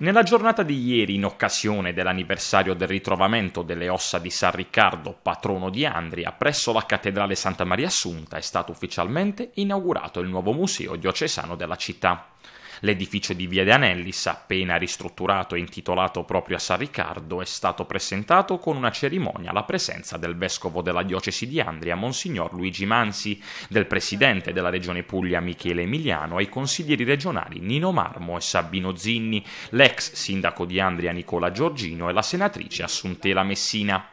Nella giornata di ieri, in occasione dell'anniversario del ritrovamento delle ossa di San Riccardo, patrono di Andria, presso la cattedrale Santa Maria Assunta è stato ufficialmente inaugurato il nuovo museo diocesano della città. L'edificio di Via De Anellis, appena ristrutturato e intitolato proprio a San Riccardo, è stato presentato con una cerimonia alla presenza del vescovo della diocesi di Andria, Monsignor Luigi Mansi, del presidente della regione Puglia Michele Emiliano e i consiglieri regionali Nino Marmo e Sabino Zinni, l'ex sindaco di Andria Nicola Giorgino e la senatrice Assuntela Messina.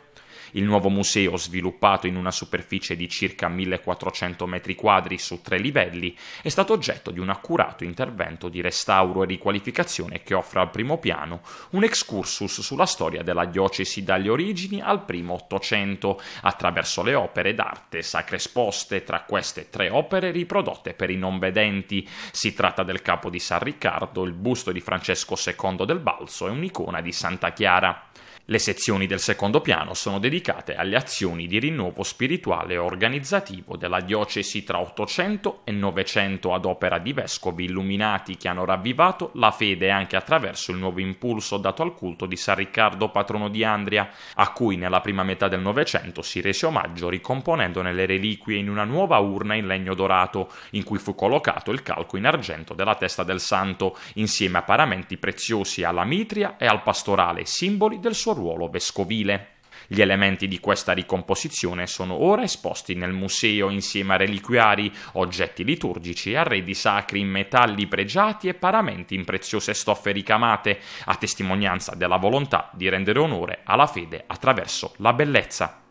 Il nuovo museo, sviluppato in una superficie di circa 1400 metri quadri su tre livelli, è stato oggetto di un accurato intervento di restauro e riqualificazione che offre al primo piano un excursus sulla storia della diocesi dalle origini al primo Ottocento, attraverso le opere d'arte sacre esposte, tra queste tre opere riprodotte per i non vedenti. Si tratta del capo di San Riccardo, il busto di Francesco II del Balzo e un'icona di Santa Chiara. Le sezioni del secondo piano sono dedicate alle azioni di rinnovo spirituale e organizzativo della diocesi tra 800 e 900 ad opera di vescovi illuminati che hanno ravvivato la fede anche attraverso il nuovo impulso dato al culto di San Riccardo, patrono di Andria, a cui nella prima metà del Novecento si rese omaggio ricomponendone le reliquie in una nuova urna in legno dorato, in cui fu collocato il calco in argento della testa del santo, insieme a paramenti preziosi alla mitria e al pastorale, simboli del suo ruolo vescovile. Gli elementi di questa ricomposizione sono ora esposti nel museo insieme a reliquiari, oggetti liturgici, arredi sacri in metalli pregiati e paramenti in preziose stoffe ricamate, a testimonianza della volontà di rendere onore alla fede attraverso la bellezza.